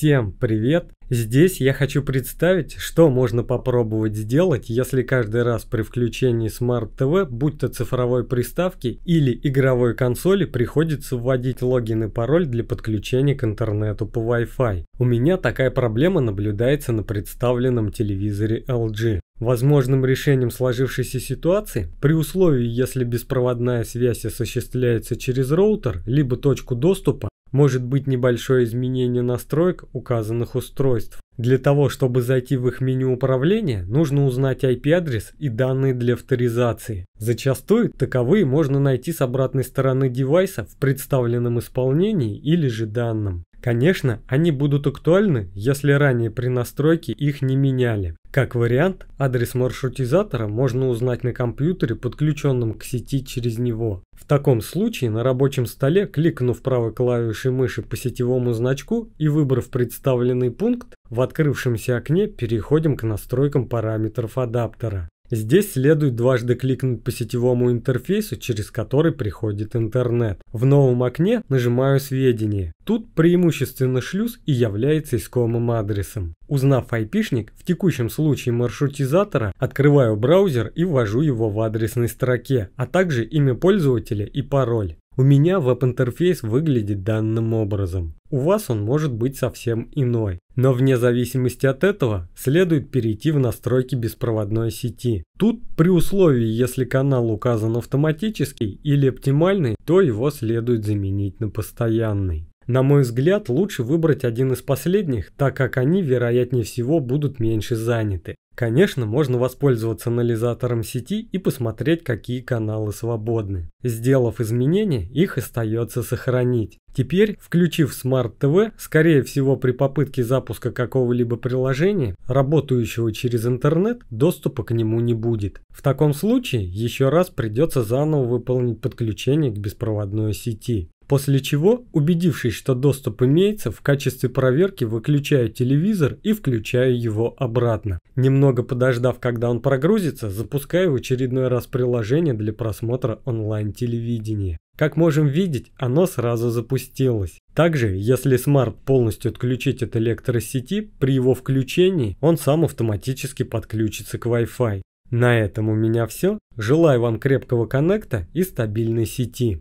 Всем привет! Здесь я хочу представить, что можно попробовать сделать, если каждый раз при включении Smart TV, будь то цифровой приставки или игровой консоли, приходится вводить логин и пароль для подключения к интернету по Wi-Fi. У меня такая проблема наблюдается на представленном телевизоре LG. Возможным решением сложившейся ситуации, при условии, если беспроводная связь осуществляется через роутер, либо точку доступа, может быть небольшое изменение настроек указанных устройств. Для того, чтобы зайти в их меню управления, нужно узнать IP-адрес и данные для авторизации. Зачастую таковые можно найти с обратной стороны девайса в представленном исполнении или же данном. Конечно, они будут актуальны, если ранее при настройке их не меняли. Как вариант, адрес маршрутизатора можно узнать на компьютере, подключенном к сети через него. В таком случае на рабочем столе, кликнув правой клавишей мыши по сетевому значку и выбрав представленный пункт, в открывшемся окне переходим к настройкам параметров адаптера. Здесь следует дважды кликнуть по сетевому интерфейсу, через который приходит интернет. В новом окне нажимаю «Сведения». Тут преимущественно шлюз и является искомым адресом. Узнав айпишник, в текущем случае маршрутизатора, открываю браузер и ввожу его в адресной строке, а также имя пользователя и пароль. У меня веб-интерфейс выглядит данным образом. У вас он может быть совсем иной. Но вне зависимости от этого следует перейти в настройки беспроводной сети. Тут при условии, если канал указан автоматический или оптимальный, то его следует заменить на постоянный. На мой взгляд, лучше выбрать один из последних, так как они, вероятнее всего, будут меньше заняты. Конечно, можно воспользоваться анализатором сети и посмотреть, какие каналы свободны. Сделав изменения, их остается сохранить. Теперь, включив Smart TV, скорее всего при попытке запуска какого-либо приложения, работающего через интернет, доступа к нему не будет. В таком случае еще раз придется заново выполнить подключение к беспроводной сети. После чего, убедившись, что доступ имеется, в качестве проверки выключаю телевизор и включаю его обратно. Немного подождав, когда он прогрузится, запускаю в очередной раз приложение для просмотра онлайн-телевидения. Как можем видеть, оно сразу запустилось. Также, если смарт полностью отключить от электросети, при его включении он сам автоматически подключится к Wi-Fi. На этом у меня все. Желаю вам крепкого коннекта и стабильной сети.